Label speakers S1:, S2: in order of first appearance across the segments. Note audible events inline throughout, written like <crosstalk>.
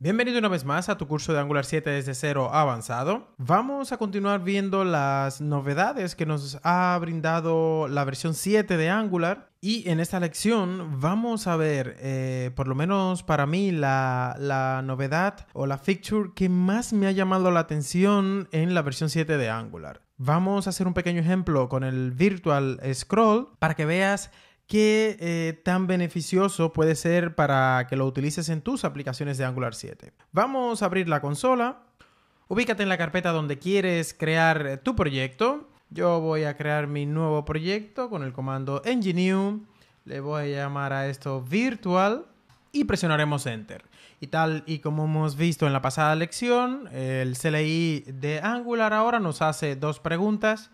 S1: Bienvenido una vez más a tu curso de Angular 7 desde cero avanzado. Vamos a continuar viendo las novedades que nos ha brindado la versión 7 de Angular y en esta lección vamos a ver, eh, por lo menos para mí, la, la, novedad o la feature que más me ha llamado la atención en la versión 7 de Angular. Vamos a hacer un pequeño ejemplo con el Virtual Scroll para que veas ¿Qué eh, tan beneficioso puede ser para que lo utilices en tus aplicaciones de Angular 7? Vamos a abrir la consola. Ubícate en la carpeta donde quieres crear tu proyecto. Yo voy a crear mi nuevo proyecto con el comando Engineer. Le voy a llamar a esto Virtual y presionaremos Enter. Y tal y como hemos visto en la pasada lección, el CLI de Angular ahora nos hace dos preguntas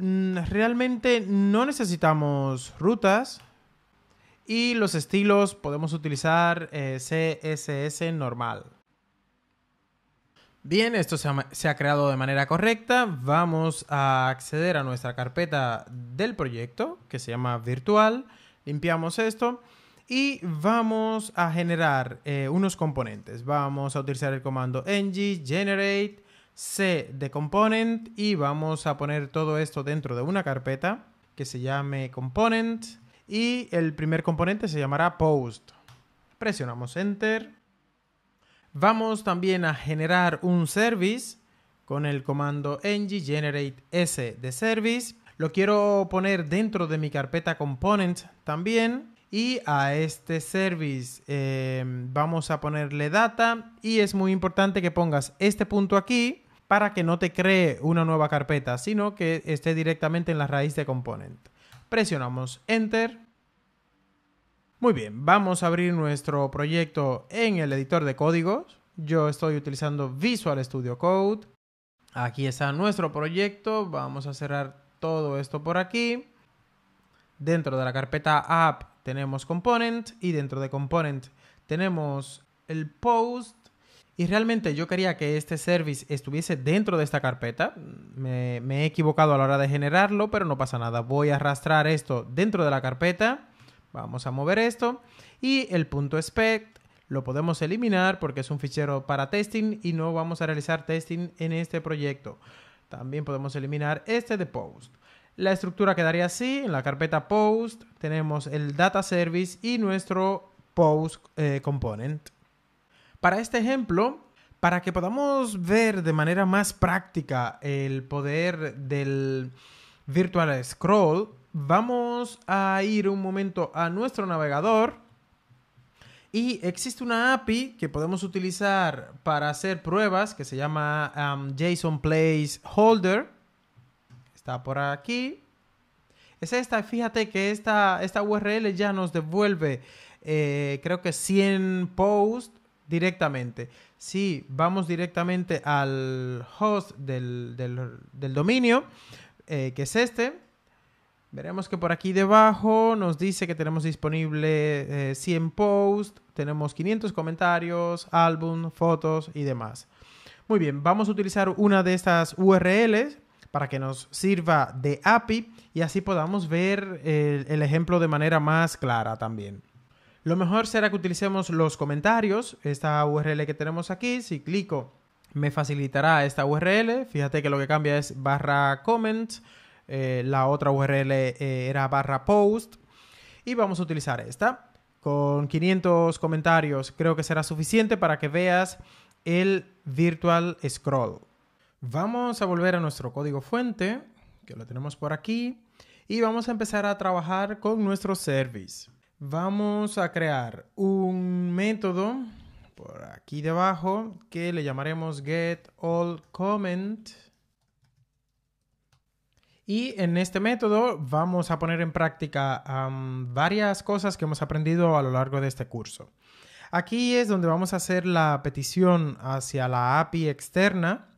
S1: realmente no necesitamos rutas y los estilos podemos utilizar eh, CSS normal. Bien, esto se ha, creado de manera correcta. Vamos a acceder a nuestra carpeta del proyecto que se llama virtual. Limpiamos esto y vamos a generar eh, unos componentes. Vamos a utilizar el comando ng generate C de component y vamos a poner todo esto dentro de una carpeta que se llame component y el primer componente se llamará post. Presionamos enter. Vamos también a generar un service con el comando ng generate s de service. Lo quiero poner dentro de mi carpeta component también. Y a este service eh, vamos a ponerle data. Y es muy importante que pongas este punto aquí para que no te cree una nueva carpeta, sino que esté directamente en la raíz de Component. Presionamos Enter. Muy bien, vamos a abrir nuestro proyecto en el editor de códigos. Yo estoy utilizando Visual Studio Code. Aquí está nuestro proyecto. Vamos a cerrar todo esto por aquí. Dentro de la carpeta app tenemos component y dentro de component tenemos el post y realmente yo quería que este service estuviese dentro de esta carpeta. Me, he equivocado a la hora de generarlo, pero no pasa nada. Voy a arrastrar esto dentro de la carpeta. Vamos a mover esto. Y el punto spec lo podemos eliminar porque es un fichero para testing y no vamos a realizar testing en este proyecto. También podemos eliminar este de post. La estructura quedaría así. En la carpeta post tenemos el data service y nuestro post eh, component. Para este ejemplo, para que podamos ver de manera más práctica el poder del Virtual Scroll, vamos a ir un momento a nuestro navegador y existe una API que podemos utilizar para hacer pruebas que se llama um, JSON JSON holder Está por aquí. Es esta, fíjate que esta, esta URL ya nos devuelve, eh, creo que 100 posts directamente. Si vamos directamente al host del, del, dominio, eh, que es este, veremos que por aquí debajo nos dice que tenemos disponible 100 eh, posts, tenemos 500 comentarios, álbum, fotos y demás. Muy bien, vamos a utilizar una de estas URLs para que nos sirva de API y así podamos ver el ejemplo de manera más clara también. Lo mejor será que utilicemos los comentarios, esta URL que tenemos aquí, si clico me facilitará esta URL, fíjate que lo que cambia es barra comment, eh, la otra URL eh, era barra post y vamos a utilizar esta. Con 500 comentarios creo que será suficiente para que veas el virtual scroll. Vamos a volver a nuestro código fuente, que lo tenemos por aquí, y vamos a empezar a trabajar con nuestro service. Vamos a crear un método por aquí debajo que le llamaremos get Y en este método vamos a poner en práctica varias cosas que hemos aprendido a lo largo de este curso. Aquí es donde vamos a hacer la petición hacia la API externa,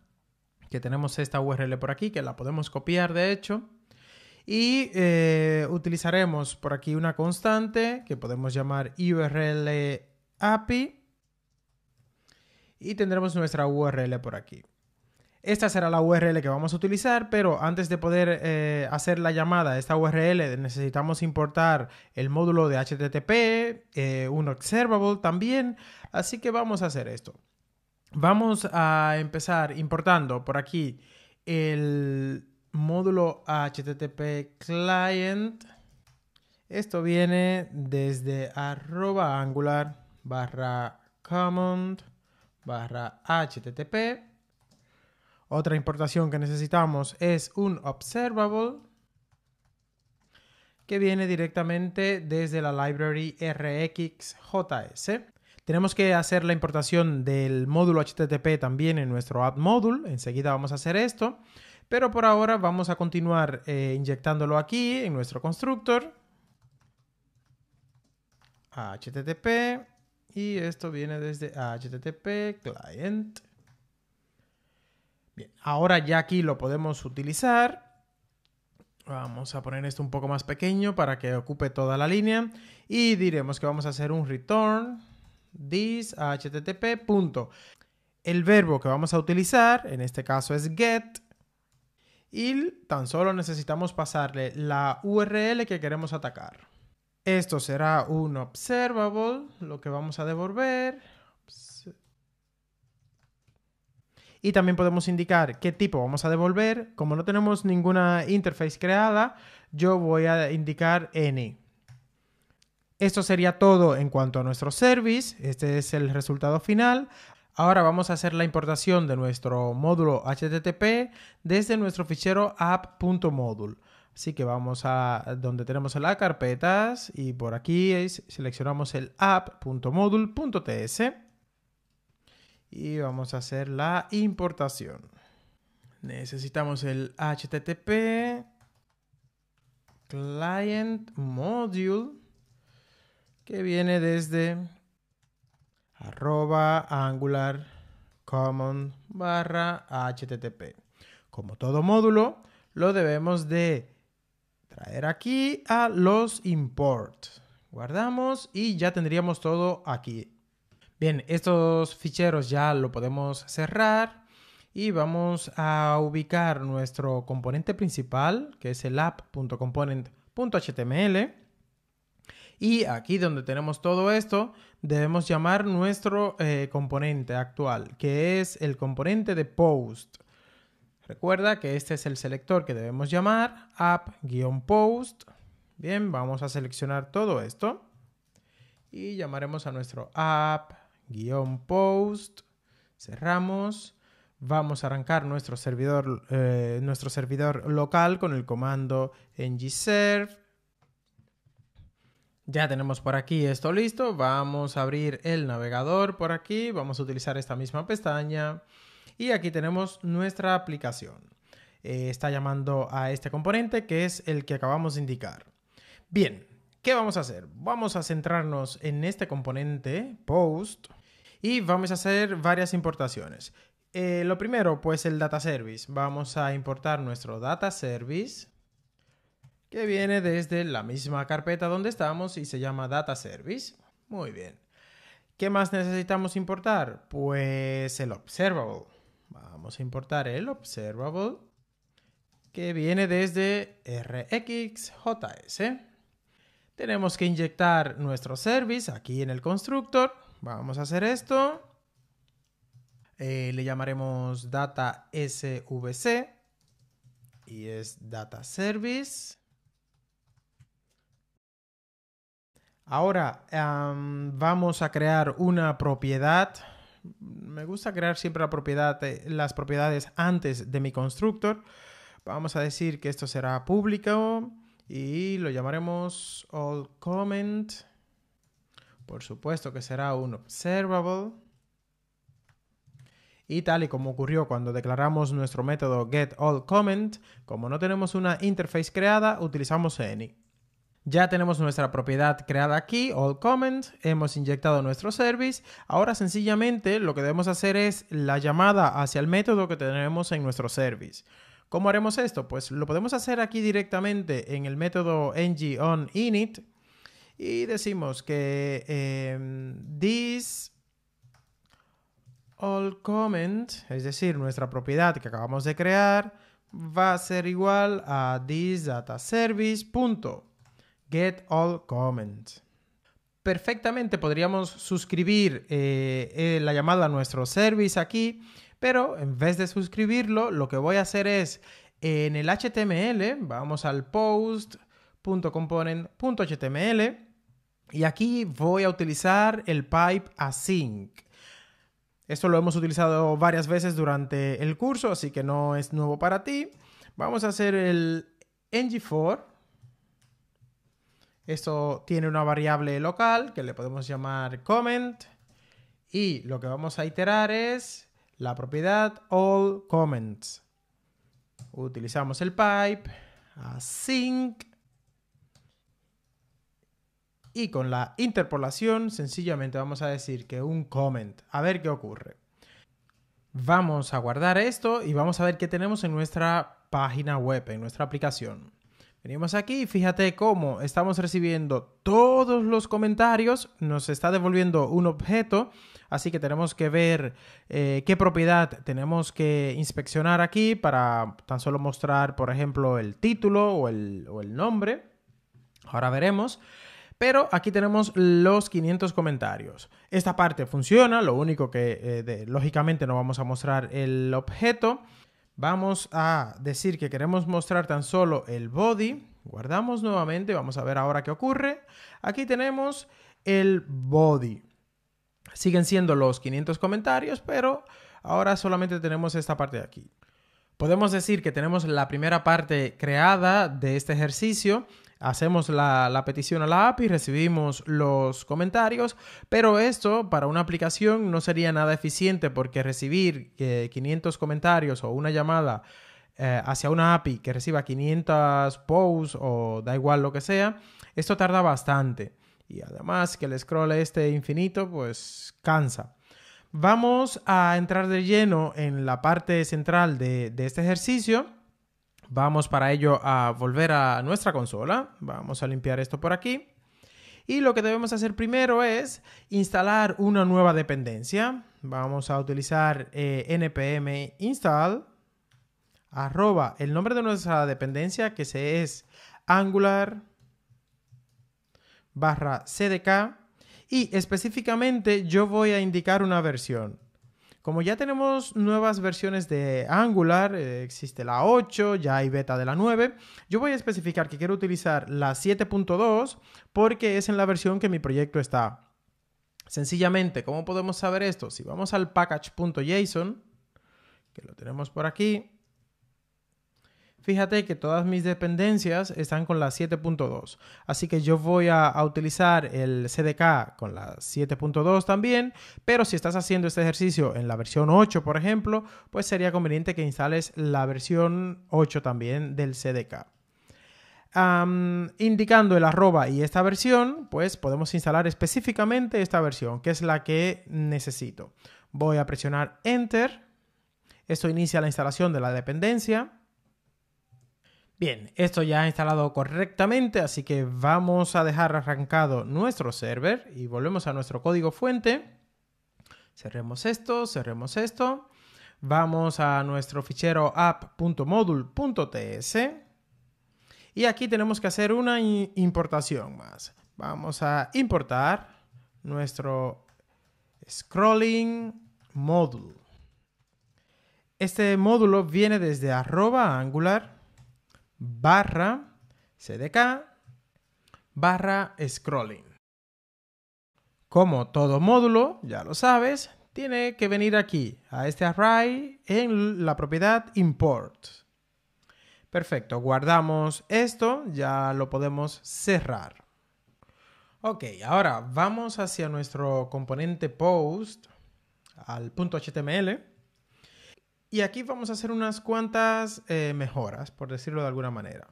S1: que tenemos esta URL por aquí, que la podemos copiar de hecho. Y eh, utilizaremos por aquí una constante que podemos llamar URL API. Y tendremos nuestra URL por aquí. Esta será la URL que vamos a utilizar, pero antes de poder eh, hacer la llamada a esta URL necesitamos importar el módulo de HTTP, eh, un observable también, así que vamos a hacer esto. Vamos a empezar importando por aquí el módulo HTTP client. Esto viene desde arroba angular barra command barra HTTP. Otra importación que necesitamos es un observable que viene directamente desde la library RxJS. Tenemos que hacer la importación del módulo HTTP también en nuestro app module. Enseguida vamos a hacer esto. Pero por ahora vamos a continuar eh, inyectándolo aquí en nuestro constructor. HTTP. Y esto viene desde HTTP client. Bien, ahora ya aquí lo podemos utilizar. Vamos a poner esto un poco más pequeño para que ocupe toda la línea. Y diremos que vamos a hacer un return this http. Punto. El verbo que vamos a utilizar, en este caso es get, y tan solo necesitamos pasarle la URL que queremos atacar. Esto será un observable, lo que vamos a devolver. Y también podemos indicar qué tipo vamos a devolver. Como no tenemos ninguna interface creada, yo voy a indicar N. Esto sería todo en cuanto a nuestro service. Este es el resultado final. Ahora vamos a hacer la importación de nuestro módulo HTTP desde nuestro fichero app.module. Así que vamos a donde tenemos las carpetas y por aquí seleccionamos el app.module.ts y vamos a hacer la importación. Necesitamos el HTTP client module que viene desde arroba angular common barra http. Como todo módulo, lo debemos de traer aquí a los import. Guardamos y ya tendríamos todo aquí. Bien, estos ficheros ya lo podemos cerrar y vamos a ubicar nuestro componente principal, que es el app.component.html y aquí donde tenemos todo esto, debemos llamar nuestro eh, componente actual, que es el componente de post. Recuerda que este es el selector que debemos llamar, app-post. Bien, vamos a seleccionar todo esto y llamaremos a nuestro app-post. Cerramos. Vamos a arrancar nuestro servidor, eh, nuestro servidor local con el comando ng-serve ya tenemos por aquí esto listo. Vamos a abrir el navegador por aquí. Vamos a utilizar esta misma pestaña. Y aquí tenemos nuestra aplicación. Eh, está llamando a este componente que es el que acabamos de indicar. Bien, ¿qué vamos a hacer? Vamos a centrarnos en este componente, post, y vamos a hacer varias importaciones. Eh, lo primero, pues el data service. Vamos a importar nuestro data service que viene desde la misma carpeta donde estamos y se llama Data Service. Muy bien. ¿Qué más necesitamos importar? Pues el observable. Vamos a importar el observable que viene desde rxjs. Tenemos que inyectar nuestro service aquí en el constructor. Vamos a hacer esto. Eh, le llamaremos DataSVC. y es data service Ahora vamos a crear una propiedad. Me gusta crear siempre eh, las propiedades antes de mi constructor. Vamos a decir que esto será público y lo llamaremos AllComment. Por supuesto que será un observable. Y tal y como ocurrió cuando declaramos nuestro método getAllComment, como no tenemos una interface creada, utilizamos any. Ya tenemos nuestra propiedad creada aquí, all comment, hemos inyectado nuestro service. Ahora sencillamente lo que debemos hacer es la llamada hacia el método que tenemos en nuestro service. ¿Cómo haremos esto? Pues lo podemos hacer aquí directamente en el método ngOnInit y decimos que em, this all comment, es decir, nuestra propiedad que acabamos de crear, va a ser igual a this data Get all comments. Perfectamente podríamos suscribir eh, eh, la llamada a nuestro service aquí, pero en vez de suscribirlo, lo que voy a hacer es en el HTML, vamos al post.component.html y aquí voy a utilizar el pipe async. Esto lo hemos utilizado varias veces durante el curso, así que no es nuevo para ti. Vamos a hacer el ng4 esto tiene una variable local que le podemos llamar comment y lo que vamos a iterar es la propiedad all comments. Utilizamos el pipe async y con la interpolación sencillamente vamos a decir que un comment. A ver qué ocurre. Vamos a guardar esto y vamos a ver qué tenemos en nuestra página web, en nuestra aplicación. Venimos aquí fíjate cómo estamos recibiendo todos los comentarios, nos está devolviendo un objeto, así que tenemos que ver eh, qué propiedad tenemos que inspeccionar aquí para tan solo mostrar, por ejemplo, el título o el, nombre. Ahora veremos. Pero aquí tenemos los 500 comentarios. Esta parte funciona, lo único que eh, lógicamente no vamos a mostrar el objeto. Vamos a decir que queremos mostrar tan solo el body. Guardamos nuevamente, vamos a ver ahora qué ocurre. Aquí tenemos el body. Siguen siendo los 500 comentarios, pero ahora solamente tenemos esta parte de aquí. Podemos decir que tenemos la primera parte creada de este ejercicio hacemos la, petición a la API, recibimos los comentarios, pero esto para una aplicación no sería nada eficiente porque recibir 500 comentarios o una llamada eh, hacia una API que reciba 500 posts o da igual lo que sea, esto tarda bastante. Y además que el scroll este infinito pues cansa. Vamos a entrar de lleno en la parte central de este ejercicio Vamos para ello a volver a nuestra consola. Vamos a limpiar esto por aquí. Y lo que debemos hacer primero es instalar una nueva dependencia. Vamos a utilizar eh, npm install arroba el nombre de nuestra dependencia que se es angular barra cdk y específicamente yo voy a indicar una versión. Como ya tenemos nuevas versiones de Angular, eh, existe la 8, ya hay beta de la 9, yo voy a especificar que quiero utilizar la 7.2 porque es en la versión que mi proyecto está. Sencillamente, ¿cómo podemos saber esto? Si vamos al package.json, que lo tenemos por aquí, Fíjate que todas mis dependencias están con la 7.2, así que yo voy a, utilizar el CDK con la 7.2 también, pero si estás haciendo este ejercicio en la versión 8, por ejemplo, pues sería conveniente que instales la versión 8 también del CDK. indicando el arroba y esta versión, pues podemos instalar específicamente esta versión, que es la que necesito. Voy a presionar Enter. Esto inicia la instalación de la dependencia. Bien, esto ya ha instalado correctamente, así que vamos a dejar arrancado nuestro server y volvemos a nuestro código fuente. Cerremos esto, cerremos esto. Vamos a nuestro fichero app.module.ts y aquí tenemos que hacer una importación más. Vamos a importar nuestro scrolling module. Este módulo viene desde arroba angular barra cdk barra scrolling. Como todo módulo, ya lo sabes, tiene que venir aquí, a este array, en la propiedad import. Perfecto, guardamos esto, ya lo podemos cerrar. Ok, ahora vamos hacia nuestro componente post, al punto HTML, y aquí vamos a hacer unas cuantas eh, mejoras, por decirlo de alguna manera.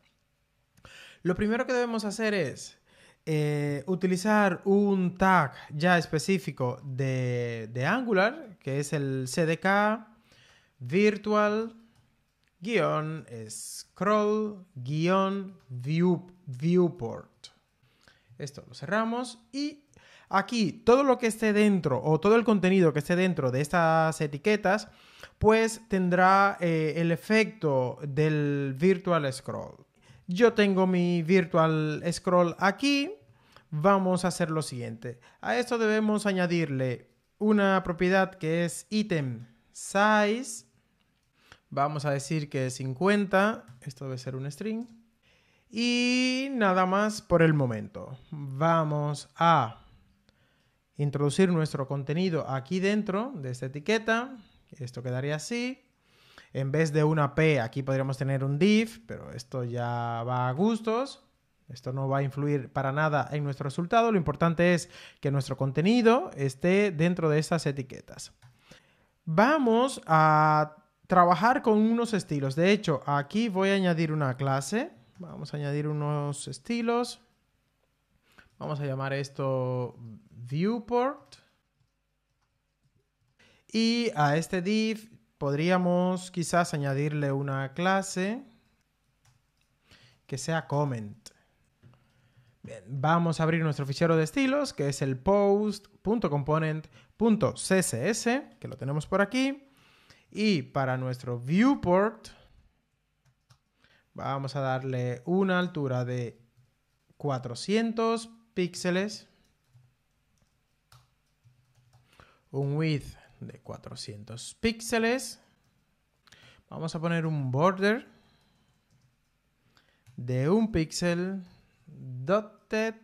S1: Lo primero que debemos hacer es eh, utilizar un tag ya específico de, Angular, que es el CDK virtual scroll viewport. Esto lo cerramos y aquí todo lo que esté dentro o todo el contenido que esté dentro de estas etiquetas pues tendrá eh, el efecto del virtual scroll. Yo tengo mi virtual scroll aquí. Vamos a hacer lo siguiente. A esto debemos añadirle una propiedad que es item size. Vamos a decir que 50. Esto debe ser un string. Y nada más por el momento. Vamos a introducir nuestro contenido aquí dentro de esta etiqueta. Esto quedaría así. En vez de una P, aquí podríamos tener un div, pero esto ya va a gustos. Esto no va a influir para nada en nuestro resultado. Lo importante es que nuestro contenido esté dentro de estas etiquetas. Vamos a trabajar con unos estilos. De hecho, aquí voy a añadir una clase. Vamos a añadir unos estilos. Vamos a llamar esto viewport. Y a este div podríamos quizás añadirle una clase que sea comment. Bien, vamos a abrir nuestro fichero de estilos, que es el post.component.css, que lo tenemos por aquí. Y para nuestro viewport, vamos a darle una altura de 400 píxeles, un width de 400 píxeles. Vamos a poner un border de un píxel dotted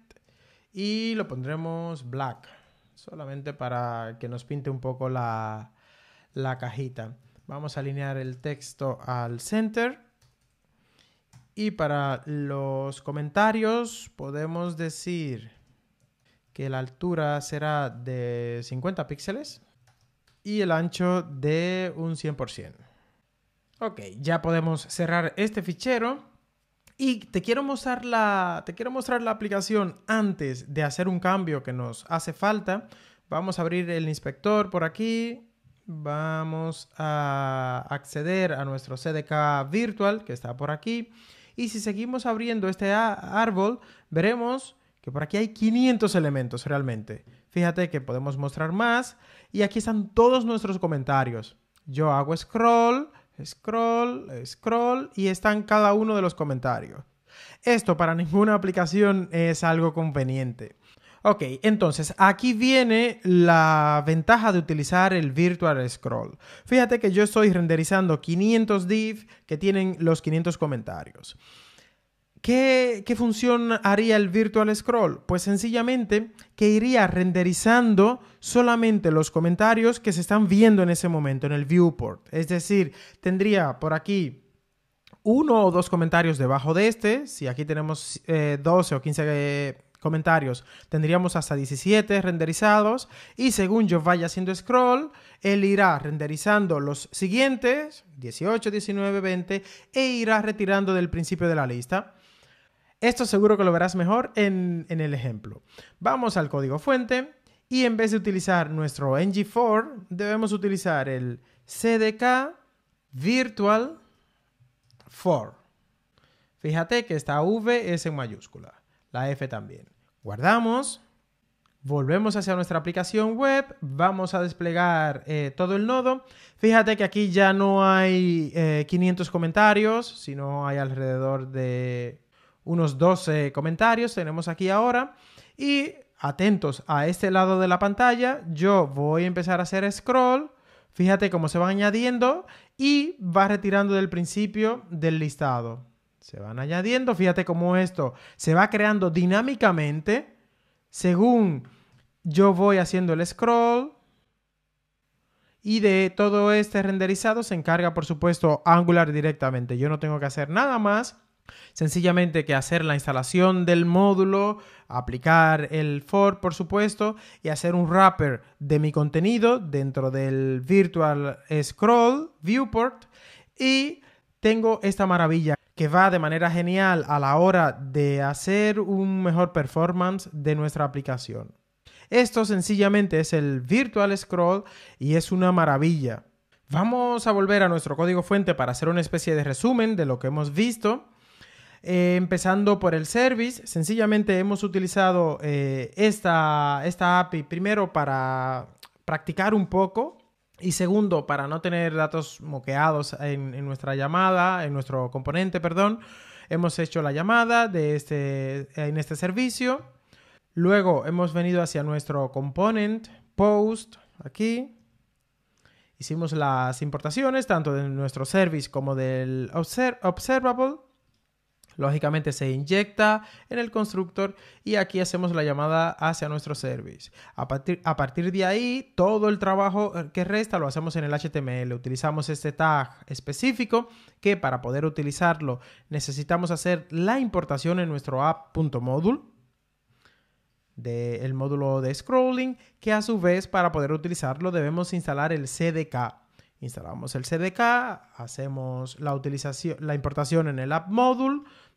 S1: y lo pondremos black solamente para que nos pinte un poco la, la cajita. Vamos a alinear el texto al center y para los comentarios podemos decir que la altura será de 50 píxeles y el ancho de un 100%. Ok, ya podemos cerrar este fichero. Y te quiero, mostrar la, te quiero mostrar la aplicación antes de hacer un cambio que nos hace falta. Vamos a abrir el inspector por aquí. Vamos a acceder a nuestro CDK virtual que está por aquí. Y si seguimos abriendo este árbol, veremos que por aquí hay 500 elementos realmente. Fíjate que podemos mostrar más y aquí están todos nuestros comentarios. Yo hago scroll, scroll, scroll y están cada uno de los comentarios. Esto para <laughs> ninguna aplicación es algo conveniente. Ok, entonces aquí viene la ventaja de utilizar el Virtual Scroll. Fíjate que yo estoy renderizando 500 div que tienen los 500 comentarios. ¿Qué, función haría el Virtual Scroll? Pues sencillamente que iría renderizando solamente los comentarios que se están viendo en ese momento, en el viewport. Es decir, tendría por aquí uno o dos comentarios debajo de este. Si aquí tenemos 12 eh, o 15 eh, comentarios, tendríamos hasta 17 renderizados. Y según yo vaya haciendo scroll, él irá renderizando los siguientes, 18, 19, 20, e irá retirando del principio de la lista. Esto seguro que lo verás mejor en, el ejemplo. Vamos al código fuente y en vez de utilizar nuestro ng4, debemos utilizar el cdk virtual for. Fíjate que esta V es en mayúscula, la F también. Guardamos, volvemos hacia nuestra aplicación web, vamos a desplegar eh, todo el nodo. Fíjate que aquí ya no hay 500 eh, comentarios, sino hay alrededor de unos 12 comentarios tenemos aquí ahora. Y atentos a este lado de la pantalla, yo voy a empezar a hacer scroll. Fíjate cómo se van añadiendo y va retirando del principio del listado. Se van añadiendo, fíjate cómo esto se va creando dinámicamente según yo voy haciendo el scroll. Y de todo este renderizado se encarga, por supuesto, Angular directamente. Yo no tengo que hacer nada más Sencillamente que hacer la instalación del módulo, aplicar el for, por supuesto, y hacer un wrapper de mi contenido dentro del Virtual Scroll Viewport. Y tengo esta maravilla que va de manera genial a la hora de hacer un mejor performance de nuestra aplicación. Esto sencillamente es el Virtual Scroll y es una maravilla. Vamos a volver a nuestro código fuente para hacer una especie de resumen de lo que hemos visto. Eh, empezando por el service, sencillamente hemos utilizado eh, esta, API primero para practicar un poco y segundo, para no tener datos moqueados en, nuestra llamada, en nuestro componente, perdón, hemos hecho la llamada de este, en este servicio. Luego hemos venido hacia nuestro component post aquí. Hicimos las importaciones tanto de nuestro service como del observable. Lógicamente se inyecta en el constructor y aquí hacemos la llamada hacia nuestro service. A partir, de ahí, todo el trabajo eh, que resta lo hacemos en el HTML. Utilizamos este tag específico que para poder utilizarlo necesitamos hacer la importación en nuestro app.module del módulo de scrolling que a su vez para poder utilizarlo debemos instalar el CDK instalamos el CDK hacemos la utilización la importación en el app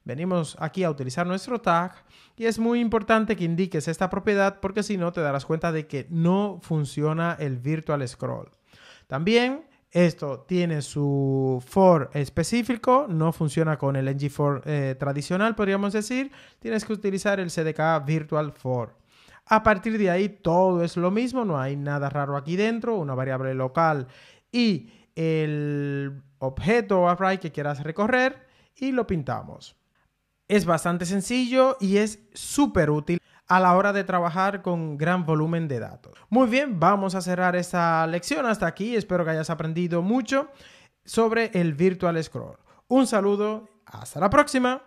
S1: Venimos aquí a utilizar nuestro tag y es muy importante que indiques esta propiedad porque si no te darás cuenta de que no funciona el virtual scroll. También esto tiene su for específico, no funciona con el ng for eh, tradicional, podríamos decir. Tienes que utilizar el CDK virtual for. A partir de ahí todo es lo mismo, no hay nada raro aquí dentro, una variable local y el objeto array que quieras recorrer y lo pintamos. Es bastante sencillo y es súper útil a la hora de trabajar con gran volumen de datos. Muy bien, vamos a cerrar esta lección hasta aquí. Espero que hayas aprendido mucho sobre el Virtual Scroll. Un saludo, hasta la próxima.